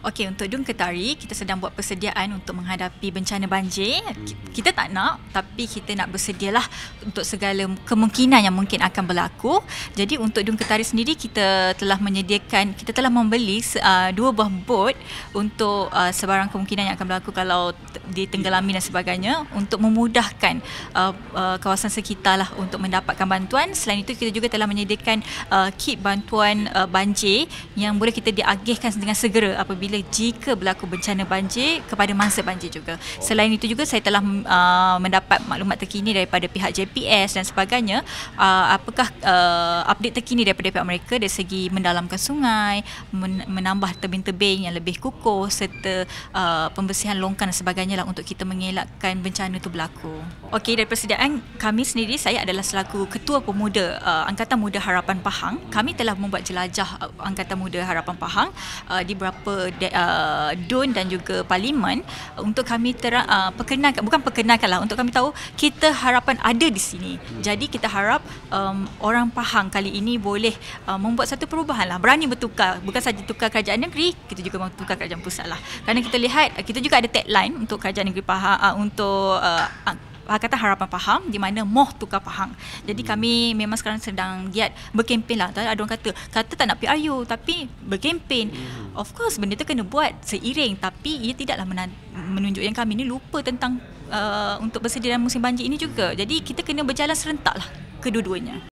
Okey, untuk Dun Ketari, kita sedang buat persediaan untuk menghadapi bencana banjir. Kita tak nak, tapi kita nak bersedialah untuk segala kemungkinan yang mungkin akan berlaku. Jadi untuk Dun Ketari sendiri, kita telah menyediakan, kita telah membeli uh, dua buah bot untuk uh, sebarang kemungkinan yang akan berlaku kalau ditenggelami dan sebagainya untuk memudahkan uh, uh, kawasan sekitarlah untuk mendapatkan bantuan. Selain itu, kita juga telah menyediakan uh, kit bantuan uh, banjir yang boleh kita diagihkan dengan segera apabila apabila jika berlaku bencana banjir kepada mangsa banjir juga. Selain itu juga saya telah uh, mendapat maklumat terkini daripada pihak JPS dan sebagainya uh, apakah uh, update terkini daripada pihak mereka dari segi mendalamkan sungai, men- menambah tebing-tebing yang lebih kukuh serta uh, pembersihan longkang dan sebagainya lah untuk kita mengelakkan bencana itu berlaku. Okey, dari persediaan kami sendiri, saya adalah selaku Ketua Pemuda uh, Angkatan Muda Harapan Pahang. Kami telah membuat jelajah uh, Angkatan Muda Harapan Pahang uh, di beberapa uh, DUN dan juga Parlimen uh, untuk kami terang, uh, perkenalkan, bukan perkenalkan lah, untuk kami tahu kita harapan ada di sini. Hmm. Jadi kita harap um, orang Pahang kali ini boleh uh, membuat satu perubahan lah, berani bertukar. Bukan saja tukar kerajaan negeri, kita juga mahu tukar kerajaan pusat lah. Kerana kita lihat, uh, kita juga ada tagline untuk kerajaan negeri Pahang, uh, untuk uh, kata harapan faham di mana moh tukar pahang. Jadi hmm. kami memang sekarang sedang giat berkempen lah. Ada orang kata, kata tak nak PRU tapi berkempen. Hmm. Of course benda tu kena buat seiring tapi ia tidaklah menunjuk yang kami ni lupa tentang uh, untuk bersedia dalam musim banjir ini juga. Jadi kita kena berjalan serentak lah kedua-duanya.